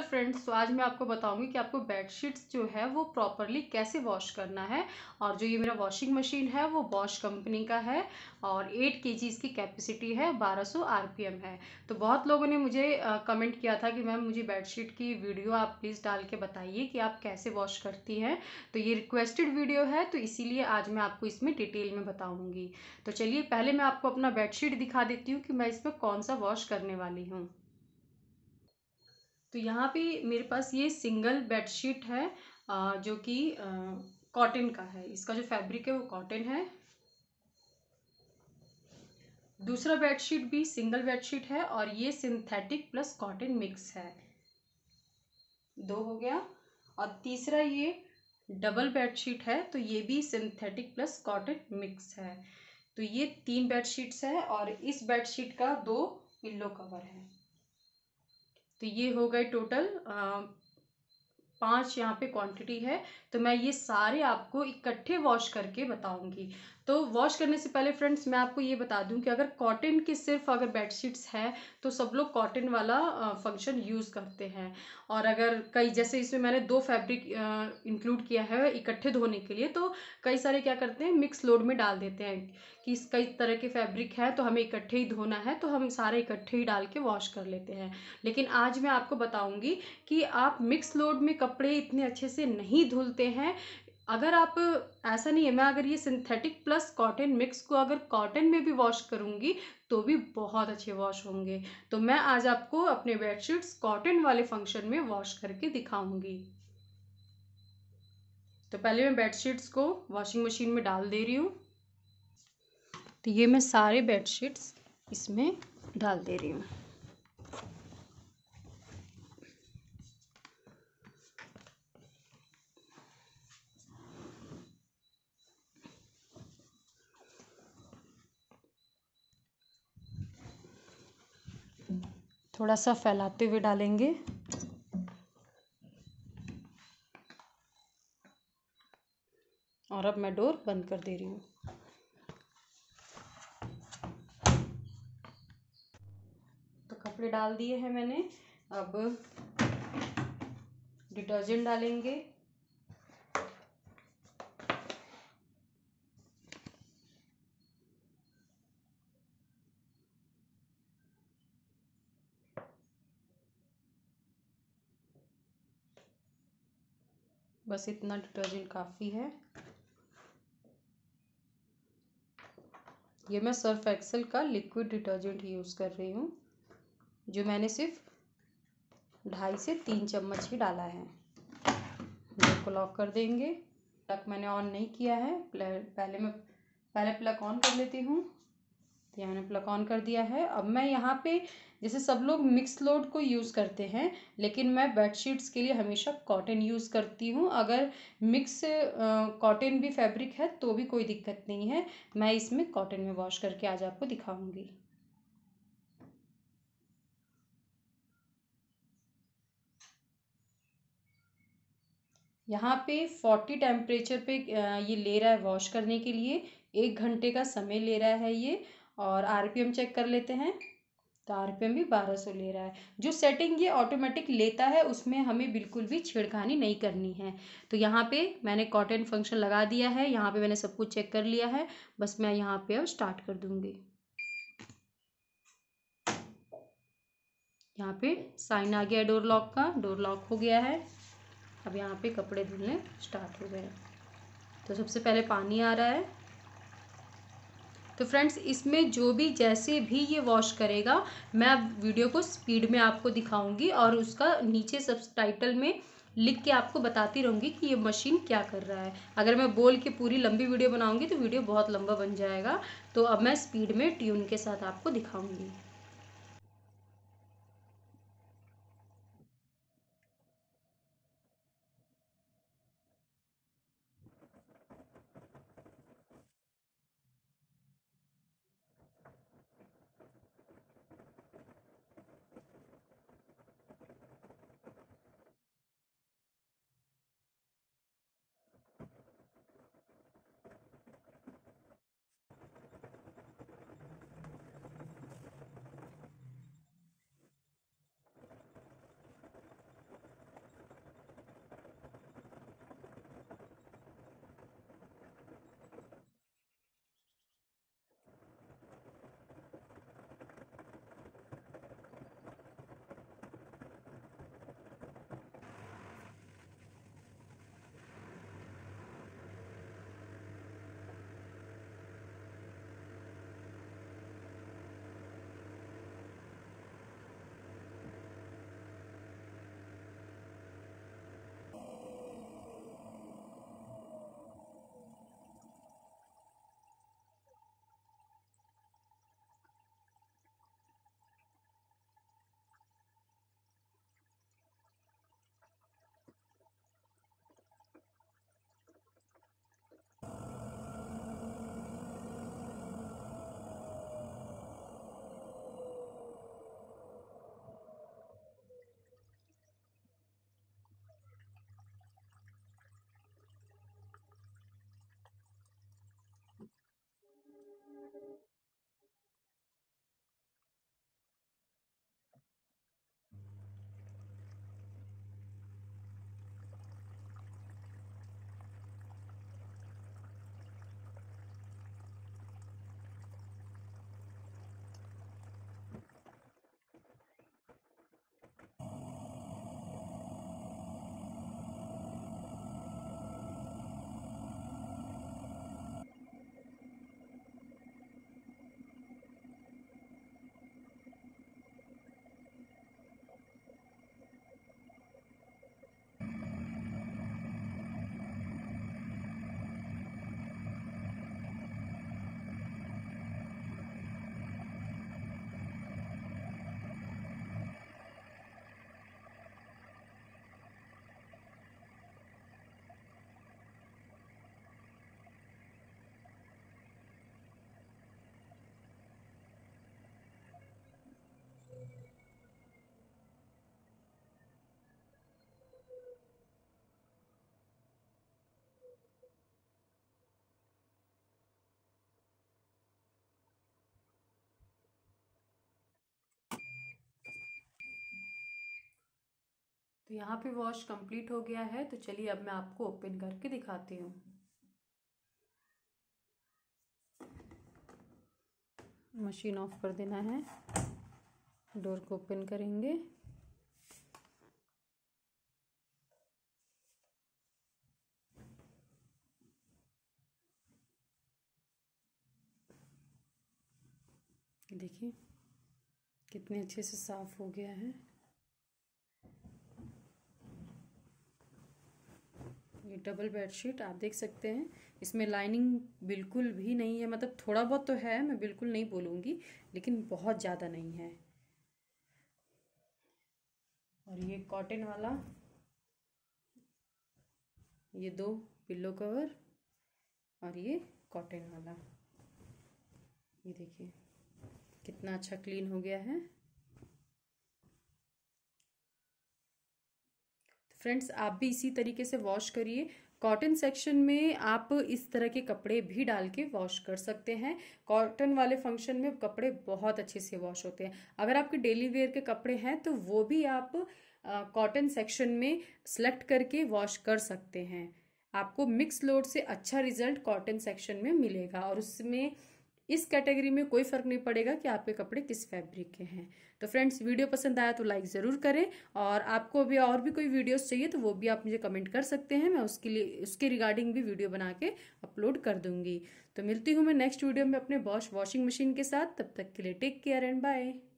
hello friends तो आज मैं आपको बताऊंगी कि आपको बेडशीट्स जो है वो प्रॉपरली कैसे वॉश करना है और जो ये मेरा वॉशिंग मशीन है वो बॉश कंपनी का है और 8 के जी इसकी कैपेसिटी है 1200 सौ है तो बहुत लोगों ने मुझे कमेंट किया था कि मैम मुझे बेडशीट की वीडियो आप प्लीज़ डाल के बताइए कि आप कैसे वॉश करती हैं तो ये रिक्वेस्टेड वीडियो है तो इसीलिए आज मैं आपको इसमें डिटेल में बताऊँगी तो चलिए पहले मैं आपको अपना बेडशीट दिखा देती हूँ कि मैं इसमें कौन सा वॉश करने वाली हूँ तो यहाँ पे मेरे पास ये सिंगल बेडशीट है जो कि कॉटन का है इसका जो फैब्रिक है वो कॉटन है दूसरा बेडशीट भी सिंगल बेडशीट है और ये सिंथेटिक प्लस कॉटन मिक्स है दो हो गया और तीसरा ये डबल बेडशीट है तो ये भी सिंथेटिक प्लस कॉटन मिक्स है तो ये तीन बेडशीट्स है और इस बेडशीट का दो पिल्लो कवर है तो ये हो गए टोटल पांच यहाँ पे क्वांटिटी है तो मैं ये सारे आपको इकट्ठे वॉश करके बताऊंगी तो वॉश करने से पहले फ्रेंड्स मैं आपको ये बता दूं कि अगर कॉटन के सिर्फ अगर बेडशीट्स हैं तो सब लोग कॉटन वाला फंक्शन यूज़ करते हैं और अगर कई जैसे इसमें मैंने दो फैब्रिक इंक्लूड किया है इकट्ठे धोने के लिए तो कई सारे क्या करते हैं मिक्स लोड में डाल देते हैं कि कई तरह के फैब्रिक है तो हमें इकट्ठे ही धोना है तो हम सारे इकट्ठे ही डाल के वॉश कर लेते हैं लेकिन आज मैं आपको बताऊंगी कि आप मिक्स लोड में कपड़े इतने अच्छे से नहीं धुलते हैं अगर आप ऐसा नहीं है मैं अगर ये सिंथेटिक प्लस कॉटन मिक्स को अगर कॉटन में भी वॉश करूँगी तो भी बहुत अच्छे वॉश होंगे तो मैं आज आपको अपने बेडशीट्स कॉटन वाले फंक्शन में वॉश करके दिखाऊंगी तो पहले मैं बेडशीट्स को वॉशिंग मशीन में डाल दे रही हूँ तो ये मैं सारे बेडशीट्स इसमें डाल दे रही हूँ थोड़ा सा फैलाते हुए डालेंगे और अब मैं डोर बंद कर दे रही हूँ तो कपड़े डाल दिए हैं मैंने अब डिटर्जेंट डालेंगे बस इतना डिटर्जेंट काफ़ी है ये मैं सर्फ एक्सल का लिक्विड डिटर्जेंट यूज़ कर रही हूँ जो मैंने सिर्फ ढाई से तीन चम्मच ही डाला है को लॉक कर देंगे प्लग मैंने ऑन नहीं किया है पहले मैं पहले प्लग ऑन कर लेती हूँ तो यहाँ मैंने प्लग ऑन कर दिया है अब मैं यहाँ पे जैसे सब लोग मिक्स लोड को यूज़ करते हैं लेकिन मैं बेडशीट्स के लिए हमेशा कॉटन यूज़ करती हूँ अगर मिक्स कॉटन भी फैब्रिक है तो भी कोई दिक्कत नहीं है मैं इसमें कॉटन में वॉश करके आज आपको दिखाऊँगी यहाँ पे फोर्टी टेम्परेचर पे ये ले रहा है वॉश करने के लिए एक घंटे का समय ले रहा है ये और आरपीएम चेक कर लेते हैं तो आरपीएम भी 1200 ले रहा है जो सेटिंग ये ऑटोमेटिक लेता है उसमें हमें बिल्कुल भी छेड़खानी नहीं करनी है तो यहाँ पे मैंने कॉटन फंक्शन लगा दिया है यहाँ पे मैंने सब कुछ चेक कर लिया है बस मैं यहाँ पे अब स्टार्ट कर दूंगी यहाँ पे साइन आ गया डोर लॉक का डोर लॉक हो गया है अब यहाँ पे कपड़े धुलने स्टार्ट हो गए तो सबसे पहले पानी आ रहा है तो फ्रेंड्स इसमें जो भी जैसे भी ये वॉश करेगा मैं वीडियो को स्पीड में आपको दिखाऊंगी और उसका नीचे सब टाइटल में लिख के आपको बताती रहूँगी कि ये मशीन क्या कर रहा है अगर मैं बोल के पूरी लंबी वीडियो बनाऊँगी तो वीडियो बहुत लंबा बन जाएगा तो अब मैं स्पीड में ट्यून के साथ आपको दिखाऊँगी तो यहाँ पे वॉश कंप्लीट हो गया है तो चलिए अब मैं आपको ओपन करके दिखाती हूँ मशीन ऑफ कर देना है डोर को ओपन करेंगे देखिए कितने अच्छे से साफ़ हो गया है ये डबल बेडशीट आप देख सकते हैं इसमें लाइनिंग बिल्कुल भी नहीं है मतलब थोड़ा बहुत तो है मैं बिल्कुल नहीं बोलूँगी लेकिन बहुत ज़्यादा नहीं है और ये कॉटन वाला ये दो पिल्लो कवर और ये कॉटन वाला ये देखिए कितना अच्छा क्लीन हो गया है फ्रेंड्स आप भी इसी तरीके से वॉश करिए कॉटन सेक्शन में आप इस तरह के कपड़े भी डाल के वॉश कर सकते हैं कॉटन वाले फंक्शन में कपड़े बहुत अच्छे से वॉश होते हैं अगर आपके डेली वेयर के कपड़े हैं तो वो भी आप कॉटन सेक्शन में सेलेक्ट करके वॉश कर सकते हैं आपको मिक्स लोड से अच्छा रिजल्ट कॉटन सेक्शन में मिलेगा और उसमें इस कैटेगरी में कोई फर्क नहीं पड़ेगा कि आपके कपड़े किस फैब्रिक के हैं तो फ्रेंड्स वीडियो पसंद आया तो लाइक ज़रूर करें और आपको अभी और भी कोई वीडियोस चाहिए तो वो भी आप मुझे कमेंट कर सकते हैं मैं उसके लिए उसके रिगार्डिंग भी वीडियो बना के अपलोड कर दूंगी तो मिलती हूँ मैं नेक्स्ट वीडियो में अपने वॉश वॉशिंग मशीन के साथ तब तक के लिए टेक केयर एंड बाय